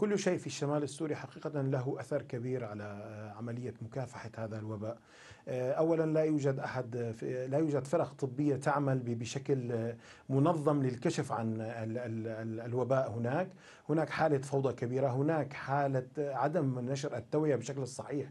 كل شيء في الشمال السوري حقيقة له أثر كبير على آه، عملية مكافحة هذا الوباء آه، أولا لا يوجد أحد لا يوجد فرق طبية تعمل بشكل آه، منظم للكشف عن الوباء هناك هناك حالة فوضى كبيرة هناك حالة عدم نشر التوعية بشكل صحيح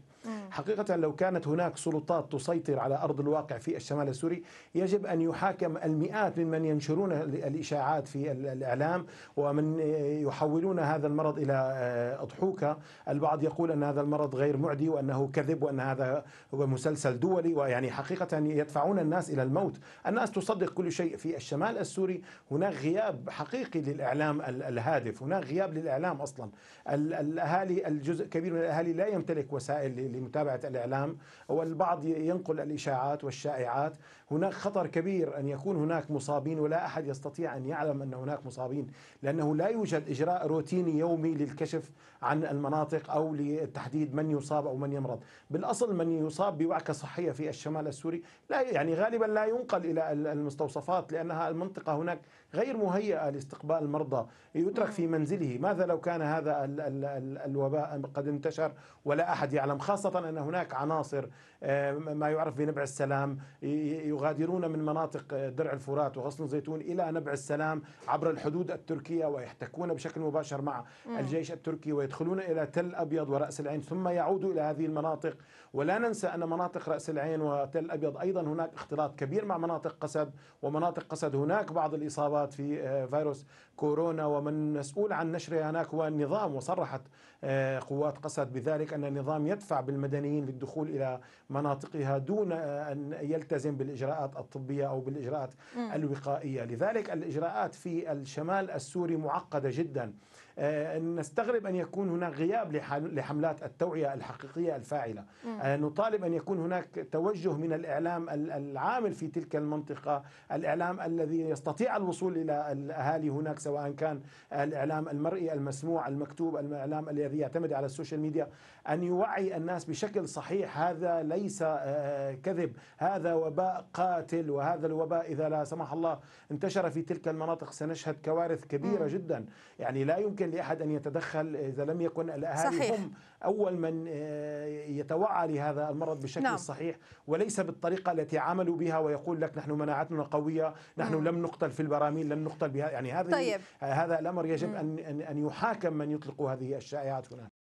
حقيقة لو كانت هناك سلطات تسيطر على أرض الواقع في الشمال السوري يجب أن يحاكم المئات ممن ينشرون الإشاعات في الإعلام ومن يحولون هذا المرض إلى آه، أضحوكة البعض يقول أن هذا المرض غير معدي وأنه كذب وأن هذا هو مسلسل دولي ويعني حقيقة يدفعون الناس إلى الموت الناس تصدق كل شيء في الشمال السوري هناك غياب حقيقي للإعلام الهادف هناك غياب للإعلام أصلا الأهالي الجزء كبير من الأهالي لا يمتلك وسائل لمتابعة الإعلام والبعض ينقل الإشاعات والشائعات هناك خطر كبير أن يكون هناك مصابين ولا أحد يستطيع أن يعلم أن هناك مصابين لأنه لا يوجد إجراء روتيني يومي للكشف عن المناطق أو لتحديد من يصاب أو من يمرض بالأصل من يصاب بوعكة صحية في الشمال السوري لا يعني غالبا لا ينقل إلى المستوصفات لأنها المنطقة هناك غير مهيئة لاستقبال المرضى يترك في نعم. منزله ماذا لو كان هذا ال ال ال الوباء قد انتشر ولا أحد يعلم خاصة أن هناك عناصر آه، ما يعرف بنبع السلام يغادرون من مناطق آه، درع الفرات وغصن الزيتون إلى نبع السلام عبر الحدود التركية ويحتكون بشكل مباشر مع نعم. الجيش التركي ويدخلون إلى تل ابيض ورأس العين ثم يعودوا إلى هذه المناطق ولا ننسى أن مناطق رأس العين وتل ابيض أيضا هناك اختلاط كبير مع مناطق قسد ومناطق قسد هناك بعض الإصابات في آه، فيروس كورونا ومن مسؤول عن نشرها هناك هو النظام وصرحت آه، قوات قسد بذلك أن النظام يدفع بالمدنيين للدخول إلى مناطقها دون آه، أن يلتزم بالإجراءات الطبية أو بالإجراءات الوقائية لذلك الإجراءات في الشمال السوري معقدة جدا آه، نستغرب أن يكون هناك غياب لحملات التوعية الحقيقية الفاعلة نطالب أن يكون هناك توجه من الإعلام العامل في تلك المنطقة الإعلام الذي يستطيع الوصول إلى الأهالي هناك سواء كان الإعلام المرئي المسموع المكتوب الإعلام الذي يعتمد على السوشيال ميديا أن يوعي الناس بشكل صحيح هذا ليس آه، كذب هذا وباء قاتل وهذا الوباء إذا لا سمح الله انتشر في تلك المناطق سنشهد كوارث كبيرة جدا يعني لا يمكن لأحد أن يتدخل إذا لم يكن الأهالي صحيح. هم أول من آه، يتوعى لهذا المرض بشكل نعم. صحيح وليس بالطريقة التي عملوا بها ويقول لك نحن مناعتنا قوية نحن مم. لم نقتل في البراميل لم نقتل بها يعني هذه طيب. هذا الامر يجب ان ان يحاكم من يطلق هذه الشائعات هنا